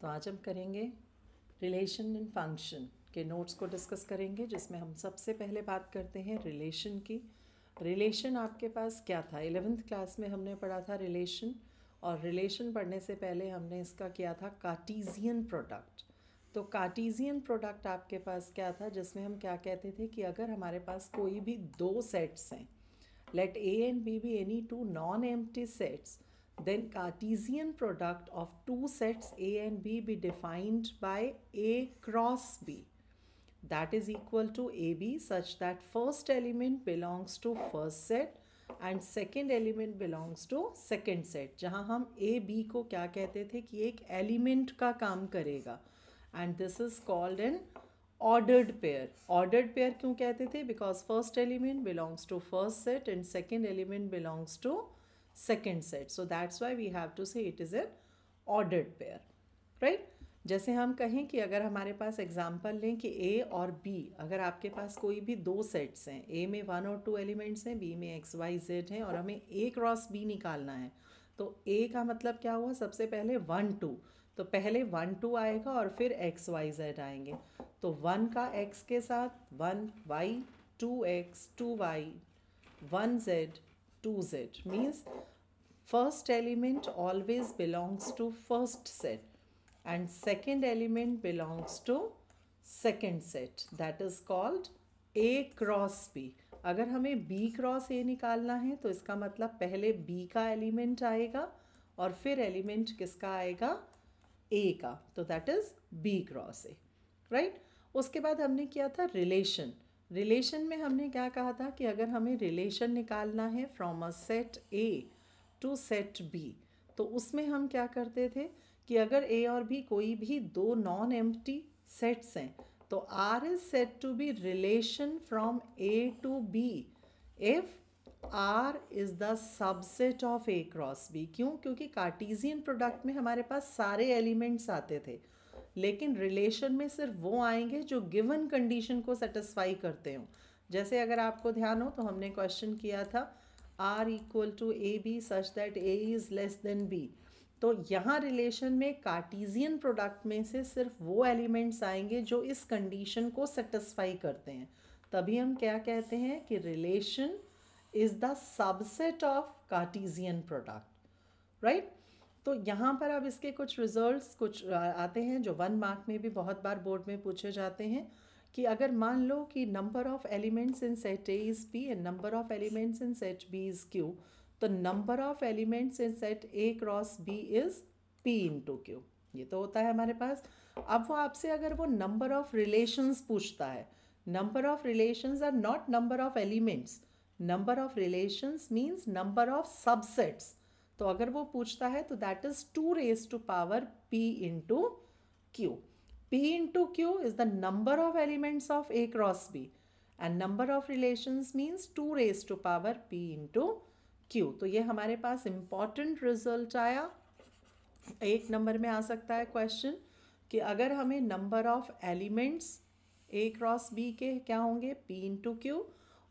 तो आज हम करेंगे रिलेशन एंड फंक्शन के नोट्स को डिस्कस करेंगे जिसमें हम सबसे पहले बात करते हैं रिलेशन की रिलेशन आपके पास क्या था एलेवेंथ क्लास में हमने पढ़ा था रिलेशन और रिलेशन पढ़ने से पहले हमने इसका किया था कार्टीजियन प्रोडक्ट तो कार्टीजियन प्रोडक्ट आपके पास क्या था जिसमें हम क्या कहते थे कि अगर हमारे पास कोई भी दो सेट्स हैं let A and B B any two non empty sets then Cartesian product of two sets A and B be defined by A cross B that is equal to AB such that first element belongs to first set and second element belongs to second set जहाँ हम A B को क्या कहते थे कि एक element का काम करेगा and this is called an ordered pair ordered pair क्यों कहते थे because first element belongs to first set and second element belongs to second set so that's why we have to say it is a ordered pair right जैसे हम कहें कि अगर हमारे पास example लें कि ए और बी अगर आपके पास कोई भी दो सेट्स हैं ए में वन और टू एलिमेंट्स हैं बी में एक्स वाई जेड हैं और हमें ए क्रॉस बी निकालना है तो ए का मतलब क्या हुआ सबसे पहले वन टू तो पहले वन टू आएगा और फिर एक्स वाई जेड आएंगे तो वन का एक्स के साथ one Y two X two Y one Z 2z means first element always belongs to first set and second element belongs to second set that is called a cross B अगर हमें b cross a निकालना है तो इसका मतलब पहले b का element आएगा और फिर एलिमेंट किसका आएगा a का तो that is b cross a right उसके बाद हमने किया था रिलेशन रिलेशन में हमने क्या कहा था कि अगर हमें रिलेशन निकालना है from a set A to set B तो उसमें हम क्या करते थे कि अगर ए और बी कोई भी दो नॉन एम्प्टी सेट्स हैं तो R is said to be relation from A to B if R is the subset of A cross B क्यों क्योंकि कार्टीजियन प्रोडक्ट में हमारे पास सारे एलिमेंट्स आते थे लेकिन रिलेशन में सिर्फ वो आएंगे जो गिवन कंडीशन को सेटिस्फाई करते हों जैसे अगर आपको ध्यान हो तो हमने क्वेश्चन किया था R equal to A B such that A is less than B तो यहाँ रिलेशन में कार्टीजियन प्रोडक्ट में से सिर्फ वो एलिमेंट्स आएंगे जो इस कंडीशन को सेटिस्फाई करते हैं तभी हम क्या कहते हैं कि relation is the subset of Cartesian product right तो यहाँ पर अब इसके कुछ रिजल्ट्स कुछ आते हैं जो वन मार्क में भी बहुत बार बोर्ड में पूछे जाते हैं कि अगर मान लो कि number of elements in set A is P and number of elements in set B is Q तो number of elements in set A cross B is P into Q ये तो होता है हमारे पास अब वो आपसे अगर वो नंबर ऑफ रिलेशंस पूछता है number of relations are not number of elements number of relations means number of subsets तो अगर वो पूछता है तो that is two raise to power P into Q P into Q is the number of elements of A cross B and number of relation means two raise to power P into Q तो ये हमारे पास important result आया एक number में आ सकता है question कि अगर हमें number of elements A cross B के क्या होंगे पी इंटू क्यू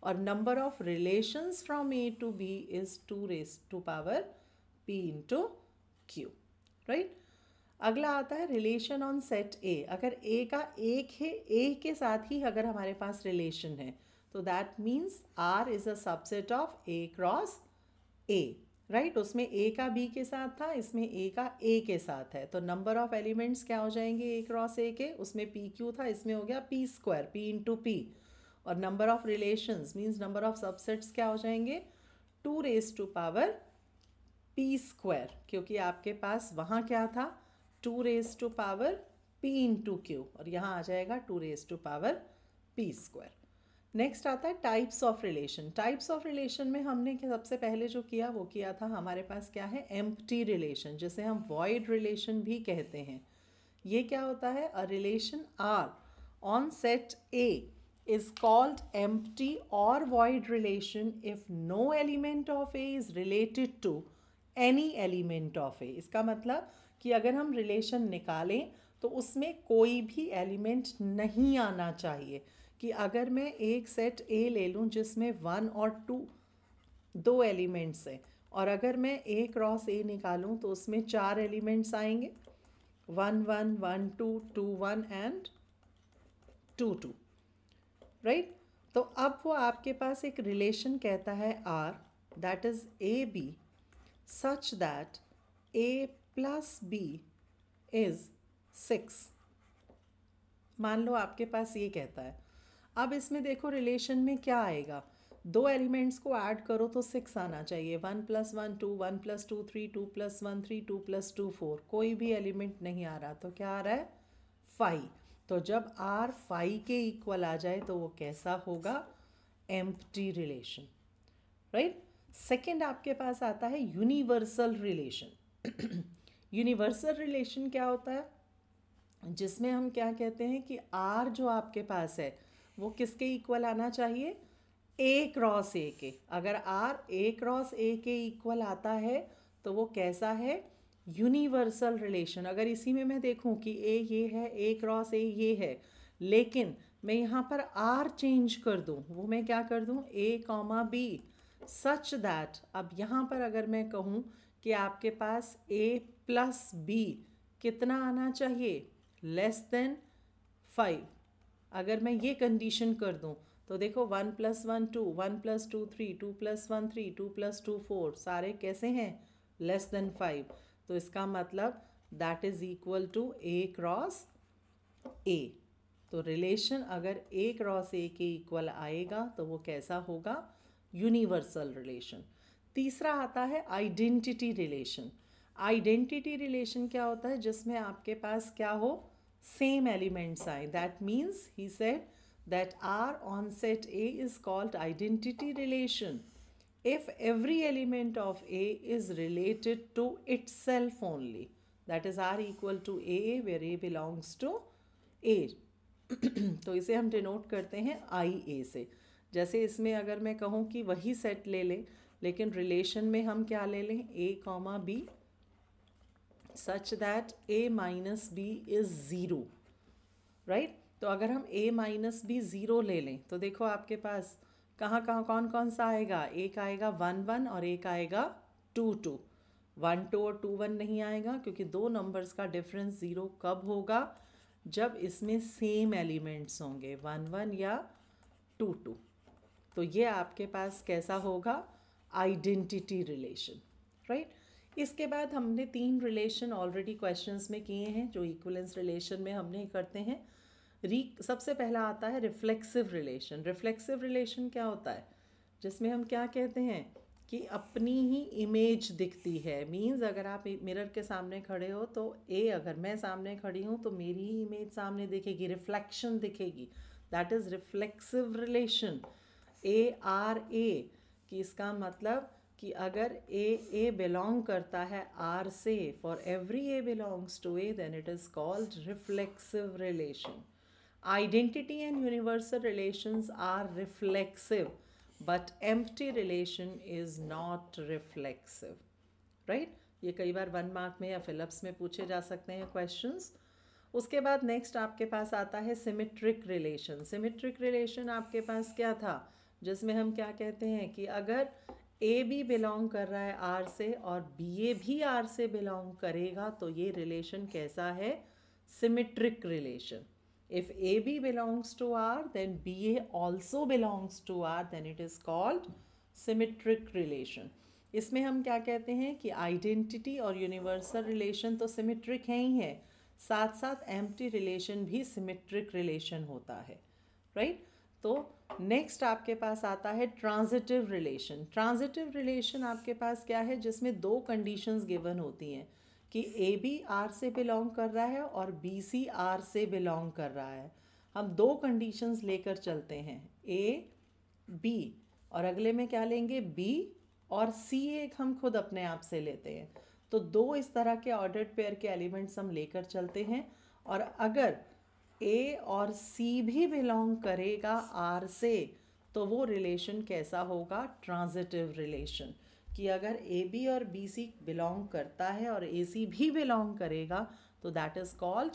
और number of relations from A to B is two raise to power P into Q right अगला आता है रिलेशन ऑन सेट ए अगर ए का एक है ए के साथ ही अगर हमारे पास रिलेशन है तो that means R is a subset of A cross A right उसमें ए का बी के साथ था इसमें ए का ए के साथ है तो नंबर ऑफ एलिमेंट्स क्या हो जाएंगे ए क्रॉस ए के उसमें पी क्यू था इसमें हो गया P square P into P और number of relations means number of subsets क्या हो जाएंगे two raise to power P square क्योंकि आपके पास वहाँ क्या था two raise to power P into Q और यहाँ आ जाएगा two raise to power P square next आता है types of relation types of relation में हमने सबसे पहले जो किया वो किया था हमारे पास क्या है एम्प्टी रिलेशन जिसे हम वॉइड रिलेशन भी कहते हैं ये क्या होता है a relation R on set A is called empty और void relation if no element of A is related to any element of A इसका मतलब कि अगर हम रिलेशन निकालें तो उसमें कोई भी एलिमेंट नहीं आना चाहिए कि अगर मैं एक सेट ए ले लूँ जिसमें वन और टू दो एलिमेंट्स हैं और अगर मैं ए क्रॉस ए निकालूं तो उसमें चार एलिमेंट्स आएंगे one one one two two one and two two right तो अब वो आपके पास एक रिलेशन कहता है R that is A B such that a plus B is six मान लो आपके पास ये कहता है अब इसमें देखो रिलेशन में क्या आएगा दो एलिमेंट्स को ऐड करो तो सिक्स आना चाहिए one plus one to one plus two three two plus one three two plus two four कोई भी एलिमेंट नहीं आ रहा तो क्या आ रहा है फाइव तो जब आर फाइव के इक्वल आ जाए तो वो कैसा होगा एम्प्टी रिलेशन राइट सेकेंड आपके पास आता है यूनिवर्सल रिलेशन यूनिवर्सल रिलेशन क्या होता है जिसमें हम क्या कहते हैं कि आर जो आपके पास है वो किसके इक्वल आना चाहिए ए क्रॉस ए के अगर आर ए क्रॉस ए के इक्वल आता है तो वो कैसा है यूनिवर्सल रिलेशन अगर इसी में मैं देखूं कि ए ये है ए क्रॉस ए ये है लेकिन मैं यहाँ पर आर चेंज कर दूँ वो मैं क्या कर दूँ A comma B such that अब यहाँ पर अगर मैं कहूँ कि आपके पास ए प्लस बी कितना आना चाहिए लेस देन फाइव अगर मैं ये कंडीशन कर दूँ तो देखो one plus one to one plus two three two plus one three two plus two four सारे कैसे हैं लेस देन फाइव तो इसका मतलब that is equal to A cross A तो रिलेशन अगर ए क्रॉस ए के इक्वल आएगा तो वो कैसा होगा यूनिवर्सल रिलेशन तीसरा आता है आइडेंटिटी रिलेशन आइडेंटिटी रिलेशन क्या होता है जिसमें आपके पास क्या हो सेम एलिमेंट्स आए दैट मीन्स ही set that R on set A is called identity relation if every element of A is related to itself only that is R equal to A where A belongs to A तो इसे हम denote करते हैं आई ए से जैसे इसमें अगर मैं कहूँ कि वही सेट ले लें लेकिन रिलेशन में हम क्या ले लें A comma B such that A minus B is zero right तो अगर हम ए माइनस बी ज़ीरो ले लें तो देखो आपके पास कहाँ कहाँ कौन कौन सा आएगा एक आएगा वन वन और एक आएगा टू टू वन टू और टू वन नहीं आएगा क्योंकि दो नंबर्स का डिफरेंस ज़ीरो कब होगा जब इसमें सेम एलिमेंट्स होंगे वन वन या टू टू तो ये आपके पास कैसा होगा आइडेंटिटी रिलेशन राइट इसके बाद हमने तीन रिलेशन ऑलरेडी क्वेश्चंस में किए हैं जो इक्वलेंस रिलेशन में हमने करते हैं री सबसे पहला आता है रिफ्लेक्सिव रिलेशन रिफ्लेक्सिव रिलेशन क्या होता है जिसमें हम क्या कहते हैं कि अपनी ही इमेज दिखती है मींस अगर आप मिरर के सामने खड़े हो तो ए अगर मैं सामने खड़ी हूँ तो मेरी ही इमेज सामने दिखेगी रिफ्लेक्शन दिखेगी that is reflexive relation A R A कि इसका मतलब कि अगर ए ए बिलोंग करता है आर से for every A belongs to A then it is called reflexive relation identity and universal relations are reflexive but empty relation is not reflexive right ये कई बार वन मार्क में या फिलप्स में पूछे जा सकते हैं क्वेश्चंस उसके बाद नेक्स्ट आपके पास आता है सिमेट्रिक रिलेशन सिमेट्रिक रिलेशन आपके पास क्या था जिसमें हम क्या कहते हैं कि अगर ए भी बिलोंग कर रहा है आर से और बी ए भी आर से बिलोंग करेगा तो ये रिलेशन कैसा है symmetric relation if B belongs to R then B A also belongs to R then it is called symmetric relation इसमें हम क्या कहते हैं कि आइडेंटिटी और यूनिवर्सल रिलेशन तो सिमेट्रिक है ही है साथ साथ एम्प्टी रिलेशन भी सिमेट्रिक रिलेशन होता है राइट right? तो नेक्स्ट आपके पास आता है ट्रांजिटिव रिलेशन ट्रांजिटिव रिलेशन आपके पास क्या है जिसमें दो कंडीशंस गिवन होती हैं कि ए बी आर से बिलोंग कर रहा है और बी सी आर से बिलोंग कर रहा है हम दो कंडीशंस लेकर चलते हैं ए बी और अगले में क्या लेंगे बी और सी एक हम खुद अपने आप से लेते हैं तो दो इस तरह के ऑर्डर्ड पेयर के एलिमेंट्स हम लेकर चलते हैं और अगर ए और सी भी बिलोंग करेगा आर से तो वो रिलेशन कैसा होगा ट्रांजिटिव रिलेशन कि अगर ए बी और बी सी बिलोंग करता है और ए सी भी बिलोंग करेगा तो that is called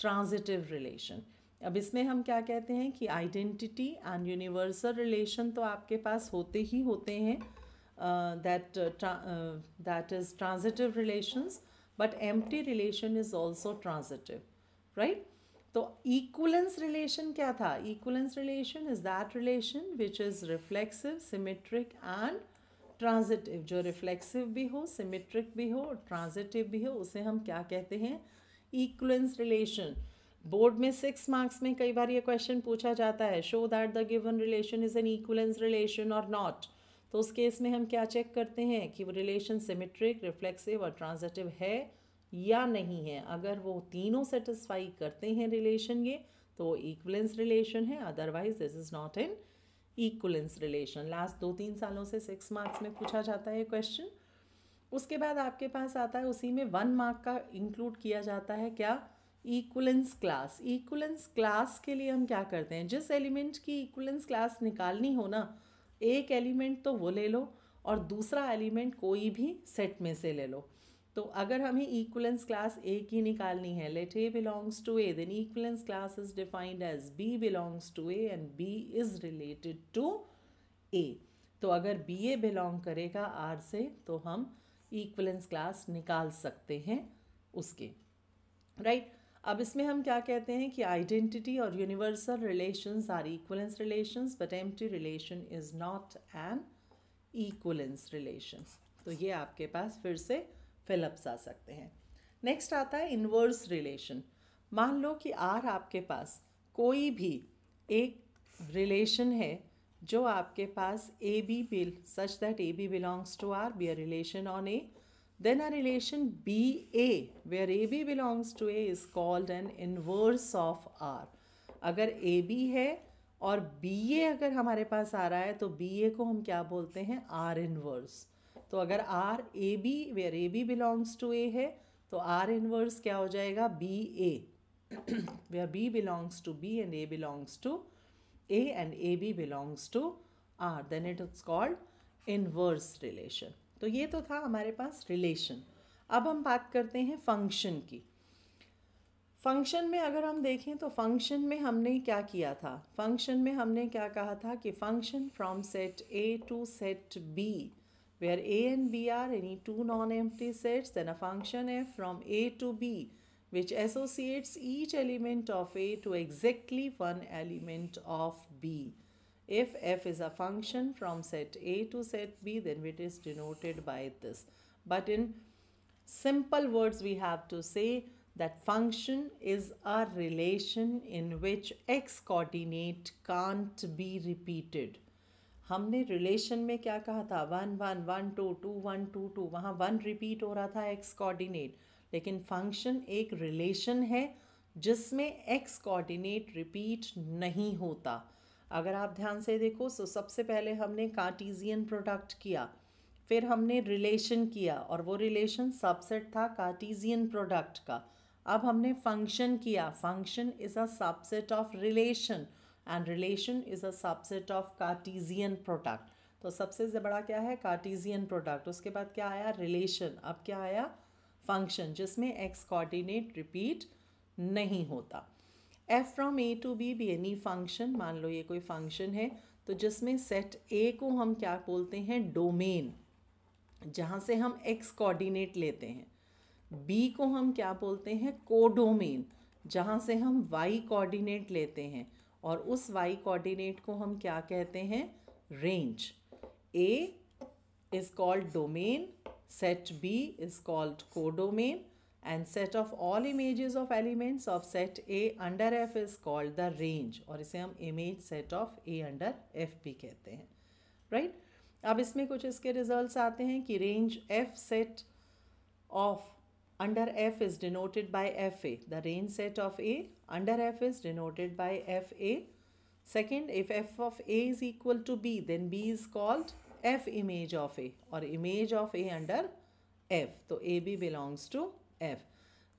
transitive relation अब इसमें हम क्या कहते हैं कि आइडेंटिटी एंड यूनिवर्सल रिलेशन तो आपके पास होते ही होते हैं that that is transitive relations but empty relation is also transitive right तो इक्वलेंस रिलेशन क्या था equivalence relation is that relation which is reflexive symmetric and transitive जो रिफ्लेक्सिव भी हो सिमेट्रिक भी हो ट्रांजिटिव भी हो उसे हम क्या कहते हैं इक्वलेंस रिलेशन बोर्ड में सिक्स मार्क्स में कई बार ये क्वेश्चन पूछा जाता है show that the given relation is an equivalence relation और नॉट तो उस केस में हम क्या चेक करते हैं कि वो रिलेशन सिमेट्रिक रिफ्लेक्सिव और ट्रांजिटिव है या नहीं है अगर वो तीनों सेटिस्फाई करते हैं रिलेशन ये तो इक्वलेंस रिलेशन है otherwise this is not an equivalence relation last दो तीन सालों से सिक्स मार्क्स में पूछा जाता है क्वेश्चन उसके बाद आपके पास आता है उसी में वन मार्क का इंक्लूड किया जाता है क्या इक्वलेंस क्लास इक्वलेंस क्लास के लिए हम क्या करते हैं जिस एलिमेंट की इक्वलेंस क्लास निकालनी हो ना एक एलिमेंट तो वो ले लो और दूसरा एलिमेंट कोई भी सेट में से ले लो तो अगर हमें इक्वलेंस क्लास ए की निकालनी है let A belongs to A then equivalence class is defined as B belongs to A and B is related to A तो अगर बी ए बिलोंग करेगा आर से तो हम इक्वलेंस क्लास निकाल सकते हैं उसके राइट right? अब इसमें हम क्या कहते हैं कि आइडेंटिटी और universal relations are equivalence relations but empty relation is not an equivalence relation तो ये आपके पास फिर से फिलअप्स आ सकते हैं नेक्स्ट आता है इन्वर्स रिलेशन मान लो कि आर आपके पास कोई भी एक रिलेशन है जो आपके पास A B bill such that A B belongs to R B a relation on A then B A where R A B belongs to A is called an inverse of R अगर A B है और B ए अगर हमारे पास आ रहा है तो B ए को हम क्या बोलते हैं आर इनवर्स तो अगर R A B where A B belongs to A है तो आर इनवर्स क्या हो जाएगा B A where B belongs to B and A belongs to A and A B belongs to R then it is called inverse relation तो ये तो था हमारे पास रिलेशन अब हम बात करते हैं फंक्शन की फंक्शन में अगर हम देखें तो फंक्शन में हमने क्या किया था फंक्शन में हमने क्या कहा था कि function from set A to set B where a and b are any two non-empty sets then a function f from a to b which associates each element of a to exactly one element of b. If f is a function from set a to set b then it is denoted by this. But in simple words we have to say that function is a relation in which x coordinate can't be repeated. हमने relation में क्या कहा था one one one two two one two two वहाँ one repeat हो रहा था X coordinate लेकिन फंक्शन एक रिलेशन है जिसमें एक्स कोऑर्डिनेट रिपीट नहीं होता अगर आप ध्यान से देखो सो तो सबसे पहले हमने कार्टीजियन प्रोडक्ट किया फिर हमने रिलेशन किया और वो रिलेशन सबसेट था कार्टीजियन प्रोडक्ट का अब हमने फंक्शन किया function is a subset of relation and relation is a subset of Cartesian product तो सबसे बड़ा क्या है कार्टीजियन प्रोडक्ट उसके बाद क्या आया रिलेशन अब क्या आया फंक्शन जिसमें एक्स कोऑर्डिनेट रिपीट नहीं होता F from A to B भी एनी फंक्शन मान लो ये कोई फंक्शन है तो जिसमें सेट ए को हम क्या बोलते हैं डोमेन जहाँ से हम एक्स कोऑर्डिनेट लेते हैं बी को हम क्या बोलते हैं कोडोमेन जहाँ से हम वाई कोऑर्डिनेट लेते हैं और उस वाई कोऑर्डिनेट को हम क्या कहते हैं range A is called domain set B is called codomain and set of all images of elements of set A under F is called the range और इसे हम image set of A under F भी कहते हैं right right? अब इसमें कुछ इसके रिजल्ट्स आते हैं कि range F set of Under F is denoted by FA. The range set of A under F is denoted by FA. Second, if F of A is equal to B, then B is called F image of A or image of A under F. So AB belongs to F.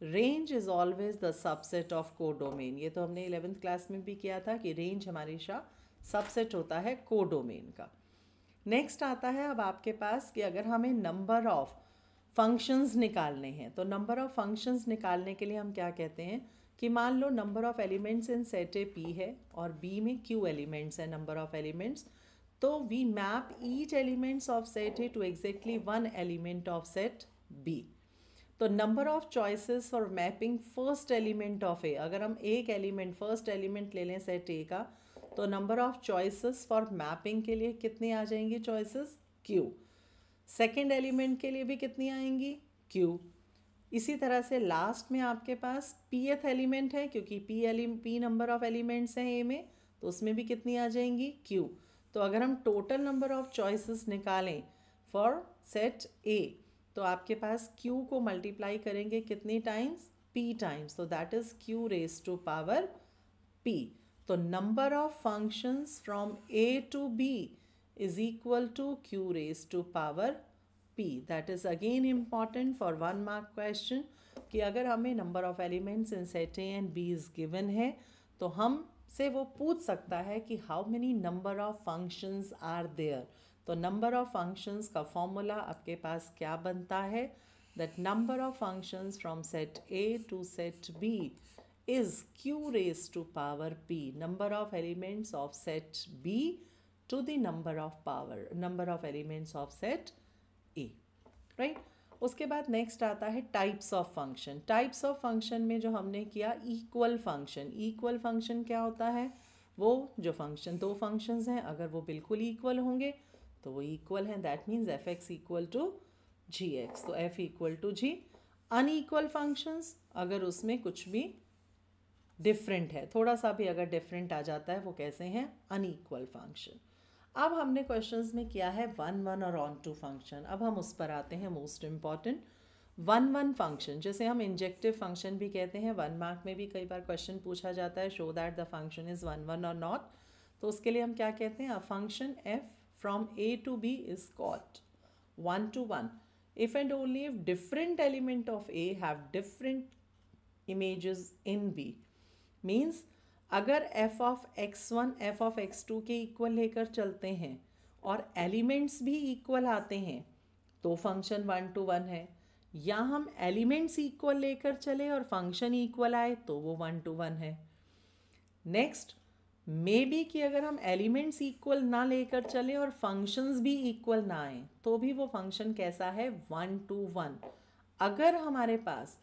Range is always the subset of codomain ये तो हमने eleventh class में भी किया था कि range हमारे Shah subset होता है कोडोमेन का नेक्स्ट आता है अब आपके पास कि अगर हमें नंबर ऑफ़ फंक्शंस निकालने हैं तो नंबर ऑफ़ फंक्शंस निकालने के लिए हम क्या कहते हैं कि मान लो number of elements in set A P है और बी में क्यू एलिमेंट्स है नंबर ऑफ़ एलिमेंट्स तो we map each elements of set A to exactly one element of set B तो number of choices for mapping first element of A अगर हम एक element first element ले लें set A का तो number of choices for mapping के लिए कितने आ जाएंगे चॉइसेस क्यू सेकेंड एलिमेंट के लिए भी कितनी आएंगी क्यू इसी तरह से लास्ट में आपके पास पी एथ एलिमेंट है क्योंकि पी एलिम पी नंबर ऑफ एलिमेंट्स हैं ए में तो उसमें भी कितनी आ जाएंगी क्यू तो अगर हम टोटल नंबर ऑफ चॉइसेस निकालें फॉर सेट ए तो आपके पास क्यू को मल्टीप्लाई करेंगे कितनी टाइम्स पी टाइम्स तो that is Q raise to power P तो number of functions from A to B is equal to q raised to power p that is again important for one mark question कि अगर हमें number of elements in set A and B is given है तो हम से वो पूछ सकता है कि how many number of functions are there तो नंबर ऑफ़ फंक्शंस का फॉर्मूला आपके पास क्या बनता है that number of functions from set A to set B is Q raise to power P number of elements of set B to the number of power number of elements of set A right उसके बाद next आता है types of function types of function में जो हमने किया equal function equal function क्या होता है वो जो फंक्शन दो फंक्शंस हैं अगर वो बिल्कुल इक्वल होंगे तो वो इक्वल हैं that means F X equal to G X तो F equal to G unequal functions अगर उसमें कुछ भी डिफरेंट है थोड़ा सा भी अगर डिफरेंट आ जाता है वो कैसे हैं अनईक्वल फंक्शन अब हमने क्वेश्चंस में किया है वन वन और ऑन टू फंक्शन अब हम उस पर आते हैं most important one one function जैसे हम इंजेक्टिव फंक्शन भी कहते हैं वन मार्क में भी कई बार क्वेश्चन पूछा जाता है show that the function is one one और नॉट तो उसके लिए हम क्या कहते हैं a function F from A to B is called one to one if and only if different element of A have different image in B means अगर F of X one F of X two के equal लेकर चलते हैं और elements भी equal आते हैं तो फंक्शन वन टू वन है या हम एलिमेंट्स इक्वल लेकर चले और फंक्शन इक्वल आए तो वो वन टू वन है नेक्स्ट मे बी कि अगर हम एलिमेंट्स इक्वल ना लेकर चले और फंक्शंस भी इक्वल ना आए तो भी वो फंक्शन कैसा है वन टू वन अगर हमारे पास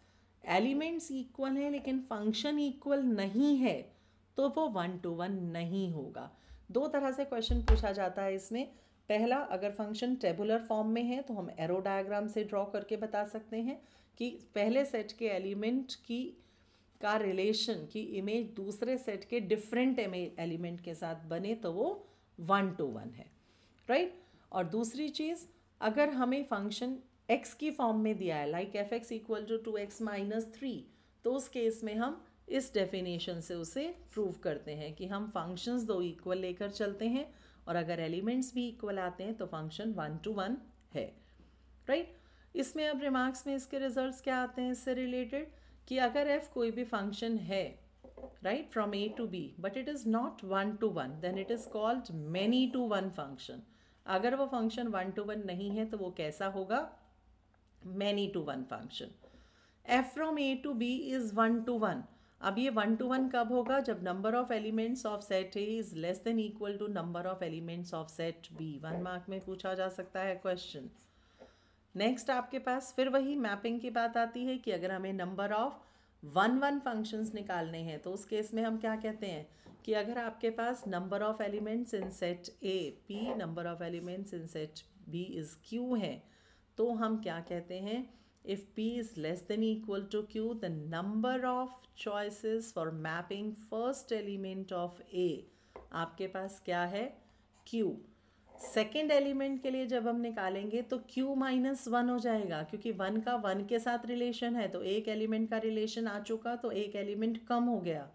एलिमेंट्स इक्वल हैं लेकिन फंक्शन इक्वल नहीं है तो वो वन टू वन नहीं होगा दो तरह से क्वेश्चन पूछा जाता है इसमें पहला अगर फंक्शन टेबुलर फॉर्म में है तो हम एरो डायग्राम से ड्रॉ करके बता सकते हैं कि पहले सेट के एलिमेंट की का रिलेशन की इमेज दूसरे सेट के डिफरेंट एलिमेंट के साथ बने तो वो वन टू वन है राइट right? और दूसरी चीज़ अगर हमें फंक्शन एक्स की फॉर्म में दिया है like F X equal to two X minus three तो उस केस में हम इस डेफिनेशन से उसे प्रूव करते हैं कि हम फंक्शंस दो इक्वल लेकर चलते हैं और अगर एलिमेंट्स भी इक्वल आते हैं तो फंक्शन वन टू वन है राइट right? इसमें अब रिमार्क्स में इसके रिजल्ट्स क्या आते हैं इससे रिलेटेड कि अगर एफ कोई भी फंक्शन है right from A to B but it is not one to one then it is called many to one function अगर वो फंक्शन वन टू वन नहीं है तो वो कैसा होगा many to one function F from A to B is one to one अब ये वन टू वन कब होगा जब number of elements of set A is less than equal to number of elements of set B one mark में पूछा जा सकता है क्वेश्चन नेक्स्ट आपके पास फिर वही मैपिंग की बात आती है कि अगर हमें number of one one functions निकालने हैं तो उस केस में हम क्या कहते हैं कि अगर आपके पास number of elements in set A P number of elements in set B is Q है तो हम क्या कहते हैं If P is less than equal to Q, the number of choices for mapping first element of A आपके पास क्या है Q. सेकेंड एलिमेंट के लिए जब हम निकालेंगे तो Q माइनस वन हो जाएगा क्योंकि वन का वन के साथ रिलेशन है तो एक एलिमेंट का रिलेशन आ चुका तो एक एलिमेंट कम हो गया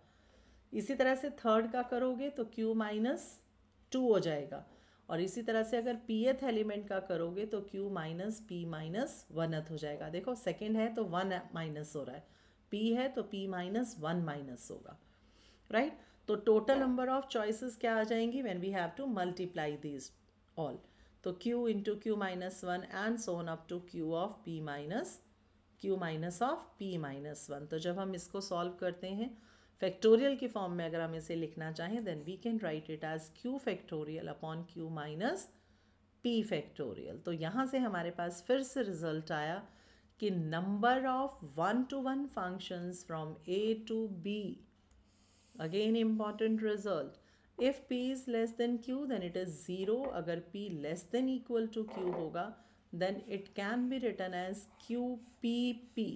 इसी तरह से थर्ड का करोगे तो Q माइनस टू हो जाएगा और इसी तरह से अगर पी एथ एलिमेंट का करोगे तो Q minus P minus one एथ हो जाएगा देखो सेकेंड है तो वन माइनस हो रहा है पी है तो पी माइनस वन माइनस होगा राइट right? तो टोटल नंबर ऑफ चॉइसेस क्या आ जाएंगी when we have to multiply this all तो q into Q minus one and so on up to q of p minus q minus of p minus one तो जब हम इसको solve करते हैं फैक्टोरियल की फॉर्म में अगर हम इसे लिखना चाहें then we can write it as Q factorial upon Q minus P factorial तो यहाँ से हमारे पास फिर से रिजल्ट आया कि number of one to one functions from A to B again important result if P is less than Q then it is zero अगर P less than equal to Q होगा then it can be written as Q P P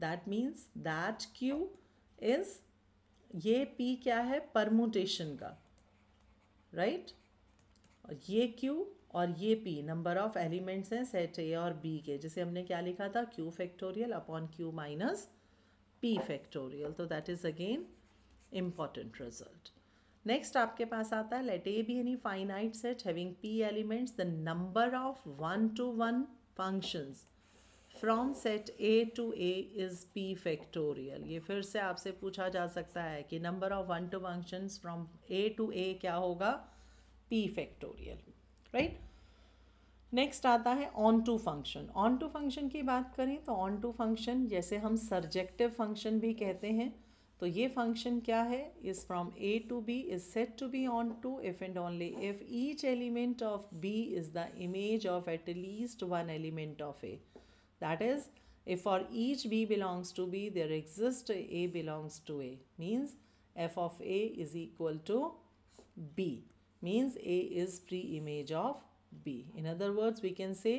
that means that Q is ये P क्या है permutation का right right? और ये Q और ये पी नंबर ऑफ एलिमेंट्स हैं सेट ए और बी के जिसे हमने क्या लिखा था Q factorial upon Q minus P factorial तो that is again important result next आपके पास आता है let A B any finite set having P elements the number of one to one functions from set A to A is P factorial ये फिर से आपसे पूछा जा सकता है कि number of one to function from A to A क्या होगा पी फैक्टोरियल राइट नेक्स्ट आता है onto function onto function की बात करें तो ऑन टू फंक्शन जैसे हम सर्जेक्टिव फंक्शन भी कहते हैं तो ये फंक्शन क्या है is from A to B is said to B onto if and only if each element of B is the image of at least one element of A That is, if for each B belongs to B, there exist A belongs to A. Means F of A is equal to B. Means A is pre-image of B. In other words, we can say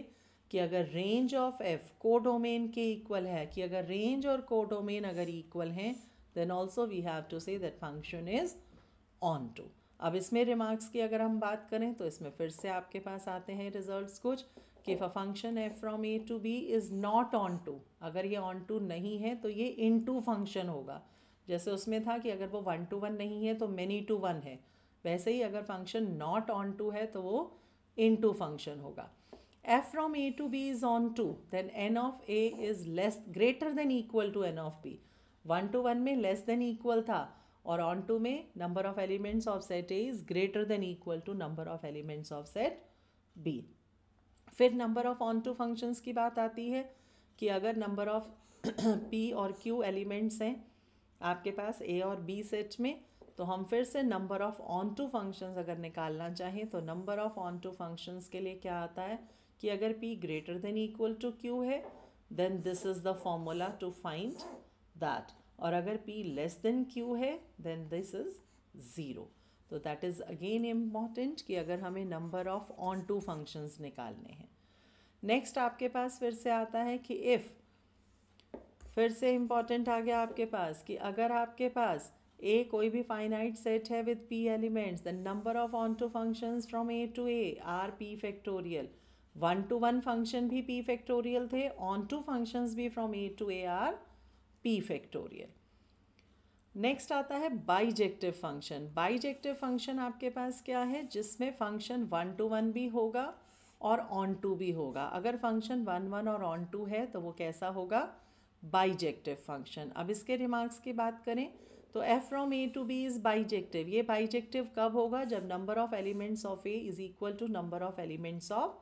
कि अगर range of F codomain के equal है कि अगर range और codomain अगर equal हैं then also we have to say that function is onto अब इसमें रिमार्क्स की अगर हम बात करें तो इसमें फिर से आपके पास आते हैं रिजल्ट्स कुछ कि if a function F from A to B is not onto अगर ये ऑन टू नहीं है तो ये इन टू फंक्शन होगा जैसे उसमें था कि अगर वो वन टू वन नहीं है तो मेनी टू वन है वैसे ही अगर फंक्शन नॉट ऑन टू है तो वो इन टू फंक्शन होगा F from A to B is onto then n of A is less greater than equal to n of B one to one में less than equal था और onto में number of elements of set A is greater than equal to number of elements of set B फिर number of onto functions की बात आती है कि अगर नंबर ऑफ पी और क्यू एलिमेंट्स हैं आपके पास ए और बी सेट में तो हम फिर से number of onto functions अगर निकालना चाहें तो number of onto functions के लिए क्या आता है कि अगर P greater than equal to Q है then this is the formula to find that और अगर पी लेस देन क्यू है देन दिस इज़ ज़ीरो तो दैट इज़ अगेन इम्पॉर्टेंट कि अगर हमें number of onto functions निकालने हैं नेक्स्ट आपके पास फिर से आता है कि इफ़ फिर से इम्पॉर्टेंट आ गया आपके पास कि अगर आपके पास ए कोई भी फाइनाइट सेट है with P elements the number of onto functions from A to A are P factorial one to one function भी पी फैक्टोरियल थे ऑन टू फंक्शंस भी from A to A are P factorial next आता है bijective function bijective function आपके पास क्या है जिसमें फंक्शन वन टू वन भी होगा और ऑन टू भी होगा अगर फंक्शन वन वन और ऑन टू है तो वो कैसा होगा बाइजेक्टिव फंक्शन अब इसके रिमार्क्स की बात करें तो F from A to B is bijective ये बाइजेक्टिव कब होगा जब number of elements of A is equal to number of elements of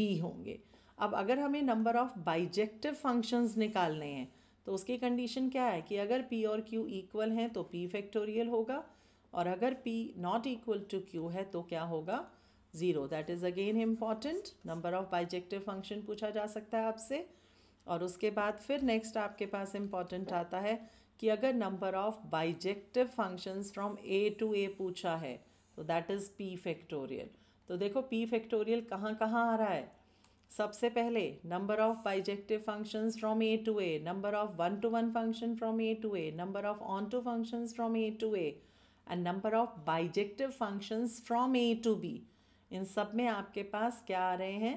B होंगे अब अगर हमें नंबर ऑफ़ बाइजेक्टिव फंक्शंस निकालने हैं तो उसकी कंडीशन क्या है कि अगर पी और क्यू इक्वल हैं तो पी फैक्टोरियल होगा और अगर P not equal to Q है तो क्या होगा zero that is again important number of bijective function पूछा जा सकता है आपसे और उसके बाद फिर नेक्स्ट आपके पास इम्पॉर्टेंट आता है कि अगर number of bijective functions from A to A पूछा है तो दैट इज़ पी फैक्टोरियल तो देखो पी फैक्टोरियल कहाँ कहाँ आ रहा है सबसे पहले number of bijective functions from A to A number of one to one function from A to A number of onto functions from A to A and number of bijective functions from A to B इन सब में आपके पास क्या आ रहे हैं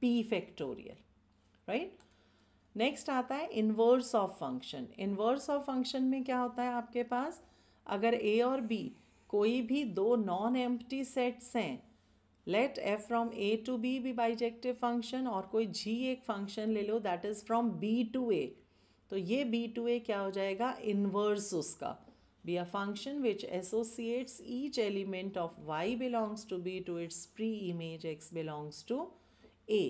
P factorial right next आता है inverse of function inverse of function में क्या होता है आपके पास अगर ए और बी कोई भी दो नॉन एम्प्टी सेट्स हैं let F from A to B be bijective function और कोई जी एक फंक्शन ले लो that is from B to A तो ये बी टू ए क्या हो जाएगा इनवर्स उसका be a function which associates each element of Y belongs to B to its pre image X belongs to A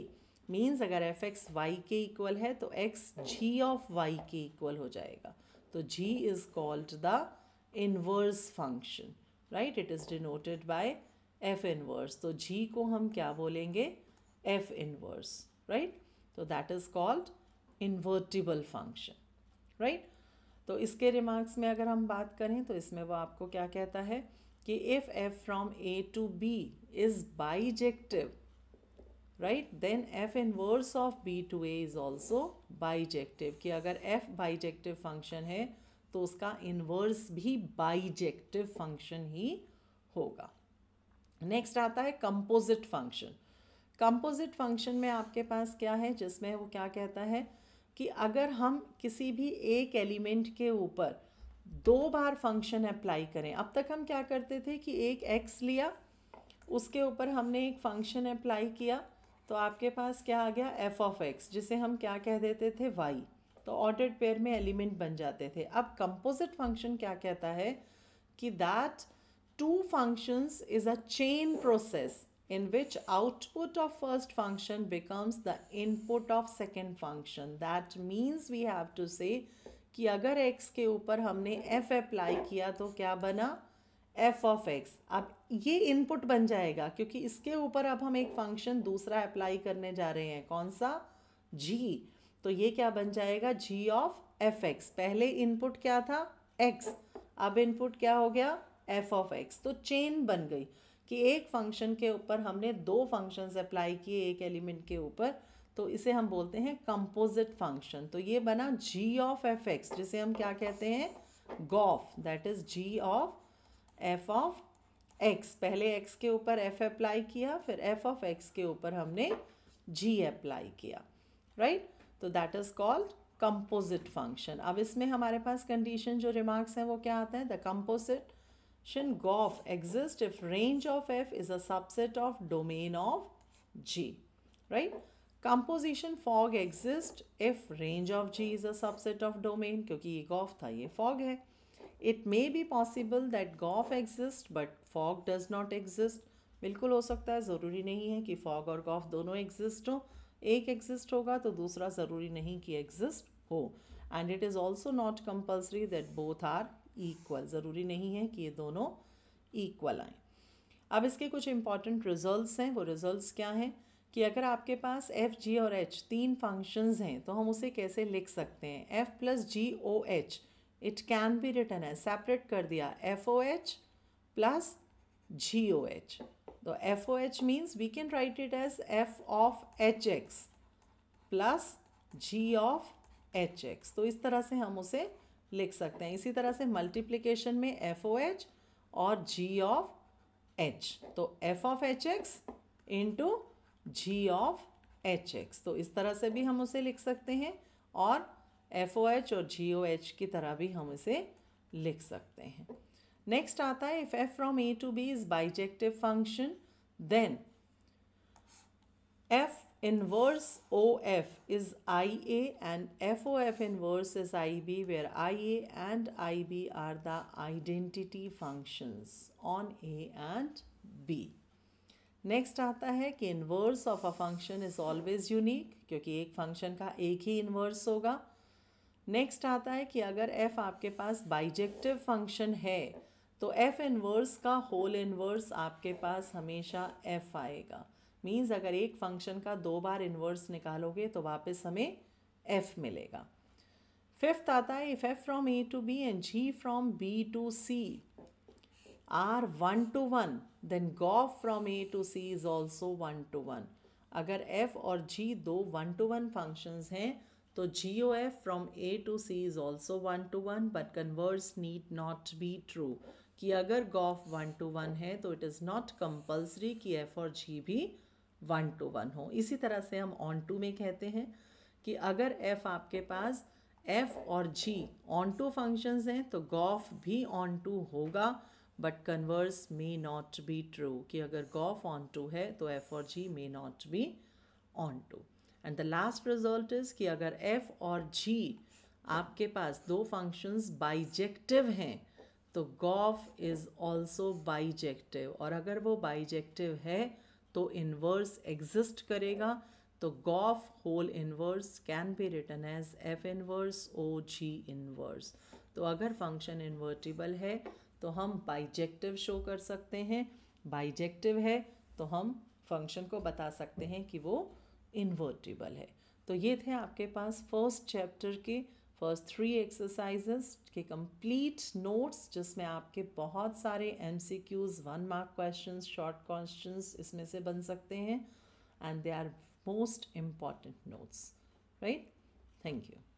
means अगर F X Y के equal है तो एक्स जी ऑफ वाई के इक्वल हो जाएगा तो G is called the inverse function right it is denoted by F inverse तो जी को हम क्या बोलेंगे एफ इनवर्स राइट तो that is called invertible function right तो इसके रिमार्क्स में अगर हम बात करें तो इसमें वो आपको क्या कहता है कि if F from A to B is bijective right then F inverse of B to A is also bijective कि अगर एफ बाइजेक्टिव फंक्शन है तो उसका इन्वर्स भी बाइजेक्टिव फंक्शन ही होगा नेक्स्ट आता है कंपोजिट फंक्शन कंपोजिट फंक्शन में आपके पास क्या है जिसमें वो क्या कहता है कि अगर हम किसी भी एक एलिमेंट के ऊपर दो बार फंक्शन अप्लाई करें अब तक हम क्या करते थे कि एक एक्स लिया उसके ऊपर हमने एक फंक्शन अप्लाई किया तो आपके पास क्या आ गया एफ ऑफ एक्स जिसे हम क्या कह देते थे वाई तो ऑर्डर्ड पेयर में एलिमेंट बन जाते थे अब कंपोजिट फंक्शन क्या कहता है कि that two functions is a chain process in which output of first function becomes the input of second function. That means we have to say कि अगर x के ऊपर हमने f अप्लाई किया तो क्या बना f ऑफ x अब ये इनपुट बन जाएगा क्योंकि इसके ऊपर अब हम एक फंक्शन दूसरा अप्लाई करने जा रहे हैं कौन सा g तो ये क्या बन जाएगा g ऑफ f x पहले इनपुट क्या था x अब इनपुट क्या हो गया एफ ऑफ एक्स तो चेन बन गई कि एक फंक्शन के ऊपर हमने दो फंक्शंस अप्लाई किए एक एलिमेंट के ऊपर तो इसे हम बोलते हैं कंपोजिट फंक्शन तो ये बना जी ऑफ एफ एक्स जिसे हम क्या कहते हैं gof that is G of F of X पहले एक्स के ऊपर एफ अप्लाई किया फिर एफ ऑफ एक्स के ऊपर हमने जी अप्लाई किया राइट तो that is called composite function अब इसमें हमारे पास कंडीशन जो रिमार्क्स हैं वो क्या आते हैं the composition gof exist if range of F is a subset of domain of G right composition fog exist if range of G is a subset of domain क्योंकि ये gof था ये fog है it may be possible that gof exist but fog does not exist बिल्कुल हो सकता है ज़रूरी नहीं है कि फॉग और गॉफ दोनों एग्जिस्ट हो एक एग्जिस्ट होगा तो दूसरा ज़रूरी नहीं कि एग्जिस्ट हो and it is also not compulsory that both are equal ज़रूरी नहीं है कि ये दोनों इक्वल आए अब इसके कुछ इंपॉर्टेंट रिजल्ट्स हैं वो रिजल्ट्स क्या हैं कि अगर आपके पास एफ जी और एच तीन फंक्शंस हैं तो हम उसे कैसे लिख सकते हैं F plus G O H it can be return है सेपरेट कर दिया F O H plus G O H तो F O H means we can write it as F of H X plus G of H X तो इस तरह से हम उसे लिख सकते हैं इसी तरह से मल्टीप्लीकेशन में एफ ओ एच और जी ऑफ एच तो F of H X into G of H X तो इस तरह से भी हम उसे लिख सकते हैं और एफ ओ एच और जी ओ एच की तरह भी हम इसे लिख सकते हैं नेक्स्ट आता है if F from A to B is bijective function then F inverse OF is IA and FOF inverse is IB where IA and IB are the identity functions on A and B. Next आता है कि inverse of a function is always unique क्योंकि एक function का एक ही inverse होगा next आता है कि अगर एफ़ आपके पास बाइजेक्टिव फंक्शन है तो एफ़ इन्वर्स का होल इन्वर्स आपके पास हमेशा एफ़ आएगा मीन्स अगर एक फंक्शन का दो बार इन्वर्स निकालोगे तो वापस हमें एफ मिलेगा फिफ्थ आता है if F from A to B and G from B to C are one to one then gof from A to C is also one to one अगर एफ और G दो one to one functions हैं तो G O F from A to C is also one to one but converse need not be true कि अगर gof one to one है तो it is not compulsory कि F और G भी one two one हो इसी तरह से हम ऑन टू में कहते हैं कि अगर एफ आपके पास एफ और जी ऑन टू फंक्शंस हैं तो गॉफ भी ऑन टू होगा but converse may not be true कि अगर गॉफ ऑन टू है तो एफ और G may not be onto and the last result is कि अगर एफ और जी आपके पास दो फंक्शंस बाइजेक्टिव हैं तो गॉफ इज़ ऑल्सो बाइजेक्टिव और अगर वो बाइजेक्टिव है तो इनवर्स एग्जिस्ट करेगा तो gof whole inverse can be written as F inverse O G inverse तो अगर फंक्शन इन्वर्टिबल है तो हम बाइजेक्टिव शो कर सकते हैं बाइजेक्टिव है तो हम फंक्शन को बता सकते हैं कि वो इन्वर्टिबल है तो ये थे आपके पास फर्स्ट चैप्टर के फर्स्ट थ्री एक्सरसाइजेस के कंप्लीट नोट्स जिसमें आपके बहुत सारे M C Qs one mark question short question इसमें से बन सकते हैं and they are most important notes right thank you